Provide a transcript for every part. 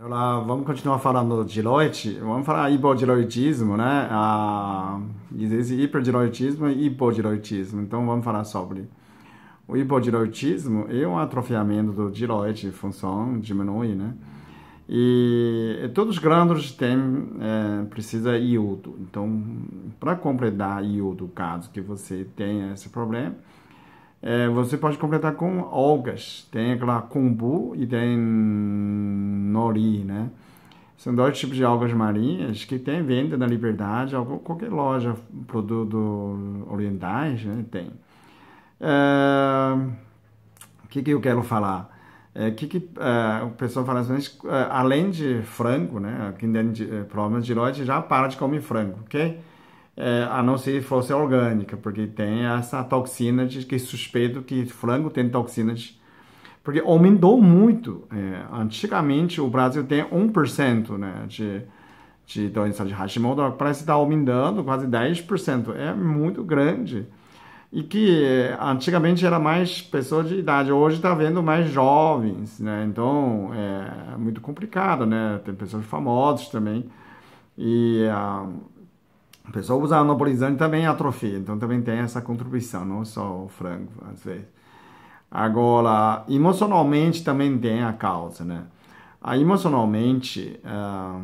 Olá, vamos continuar falando de Deloitte, vamos falar hipodeloitismo, né? Ah, existe hiperdiloitismo e hipodeloitismo, então vamos falar sobre o hipodeloitismo é um atrofiamento do Deloitte, função diminui, né? E todos os glândulos têm, é, precisa iodo, então para completar iodo, caso que você tenha esse problema, é, você pode completar com algas, tem aquela kombu e tem né? São dois tipos de algas marinhas que tem venda na liberdade, qualquer loja produto orientais né, tem. O é, que, que eu quero falar? É, que, que é, o pessoal fala assim, é, além de frango, né, quem tem de, problemas de loja já para de comer frango, ok? É, a não ser fosse orgânica, porque tem essa toxina de, que suspeito que frango tem toxinas porque aumentou muito. É, antigamente, o Brasil tem 1% né, de, de doença de Hashimoto, parece estar está aumentando quase 10%. É muito grande. E que é, antigamente era mais pessoas de idade, hoje está vendo mais jovens, né? Então é muito complicado, né? Tem pessoas famosas também. E a ah, pessoa usando anabolizante também atrofia, então também tem essa contribuição, não só o frango, às vezes. Agora, emocionalmente também tem a causa, né? Ah, emocionalmente, ah,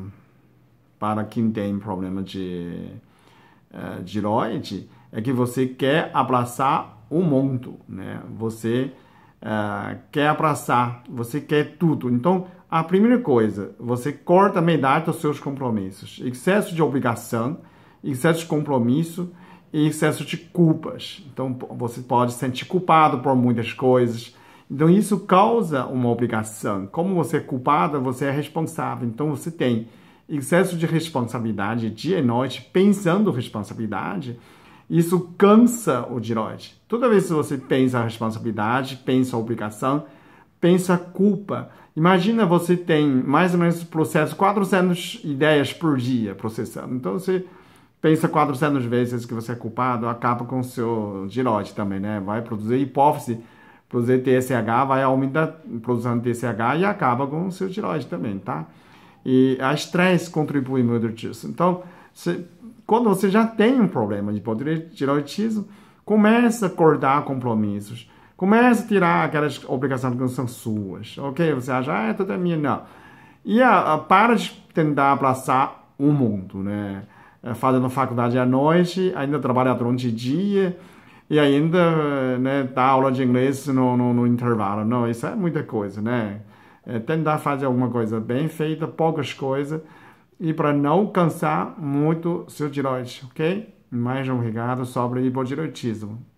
para quem tem problema de ah, é que você quer abraçar o mundo, né? Você ah, quer abraçar, você quer tudo. Então, a primeira coisa, você corta a metade dos seus compromissos. Excesso de obrigação, excesso de compromisso, e de culpas. Então você pode se sentir culpado por muitas coisas. Então isso causa uma obrigação. Como você é culpado, você é responsável. Então você tem excesso de responsabilidade dia e noite pensando responsabilidade. Isso cansa o tiroide. Toda vez que você pensa a responsabilidade, pensa a obrigação, pensa a culpa. Imagina você tem mais ou menos processo 400 ideias por dia processando. Então você pensa 400 vezes que você é culpado, acaba com o seu girote também, né? Vai produzir hipófise, produzir TSH, vai aumentar a produção de TSH e acaba com o seu tiroide também, tá? E a estresse contribui muito disso. Então, se, quando você já tem um problema de hipotireoidismo, começa a acordar compromissos, começa a tirar aquelas obrigações que não são suas, ok? Você acha, ah, é toda minha, não. E a, a, para de tentar abraçar o mundo, né? Eh, fazendo faculdade à noite, ainda trabalha durante o dia e ainda eh, né, dá aula de inglês no, no, no intervalo. Não, isso é muita coisa, né? É tentar fazer alguma coisa bem feita, poucas coisas, e para não cansar muito seu tiroide, ok? Mais um recado sobre hipotiroidismo.